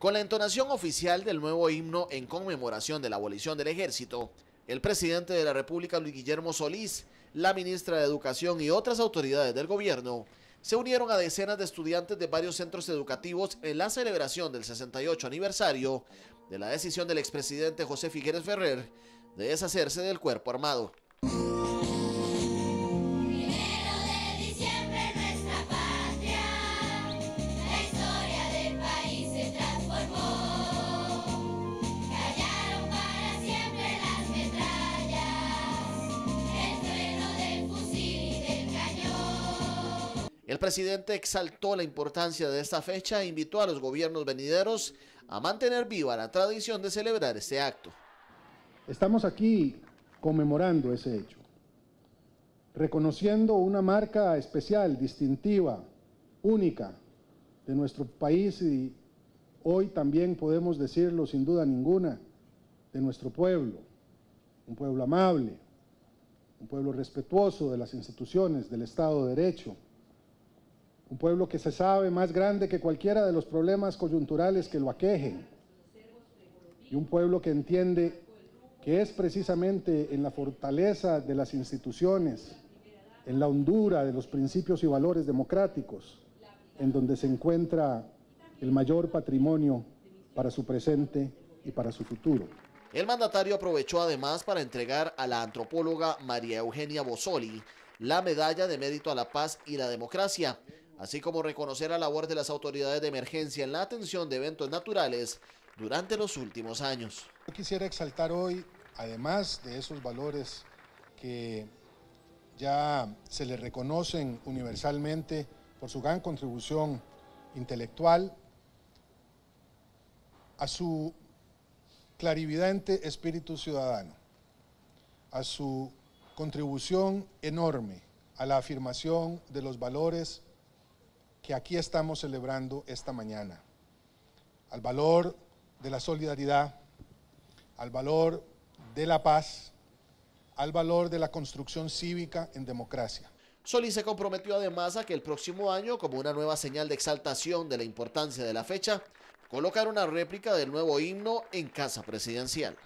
Con la entonación oficial del nuevo himno en conmemoración de la abolición del ejército, el presidente de la República, Luis Guillermo Solís, la ministra de Educación y otras autoridades del gobierno se unieron a decenas de estudiantes de varios centros educativos en la celebración del 68 aniversario de la decisión del expresidente José Figueres Ferrer de deshacerse del cuerpo armado. El presidente exaltó la importancia de esta fecha e invitó a los gobiernos venideros a mantener viva la tradición de celebrar este acto. Estamos aquí conmemorando ese hecho, reconociendo una marca especial, distintiva, única de nuestro país y hoy también podemos decirlo sin duda ninguna, de nuestro pueblo, un pueblo amable, un pueblo respetuoso de las instituciones, del Estado de Derecho, un pueblo que se sabe más grande que cualquiera de los problemas coyunturales que lo aquejen, y un pueblo que entiende que es precisamente en la fortaleza de las instituciones, en la hondura de los principios y valores democráticos, en donde se encuentra el mayor patrimonio para su presente y para su futuro. El mandatario aprovechó además para entregar a la antropóloga María Eugenia Bosoli la Medalla de Mérito a la Paz y la Democracia, así como reconocer la labor de las autoridades de emergencia en la atención de eventos naturales durante los últimos años. Yo quisiera exaltar hoy, además de esos valores que ya se le reconocen universalmente por su gran contribución intelectual, a su clarividente espíritu ciudadano, a su contribución enorme a la afirmación de los valores que aquí estamos celebrando esta mañana, al valor de la solidaridad, al valor de la paz, al valor de la construcción cívica en democracia. Solís se comprometió además a que el próximo año, como una nueva señal de exaltación de la importancia de la fecha, colocar una réplica del nuevo himno en Casa Presidencial.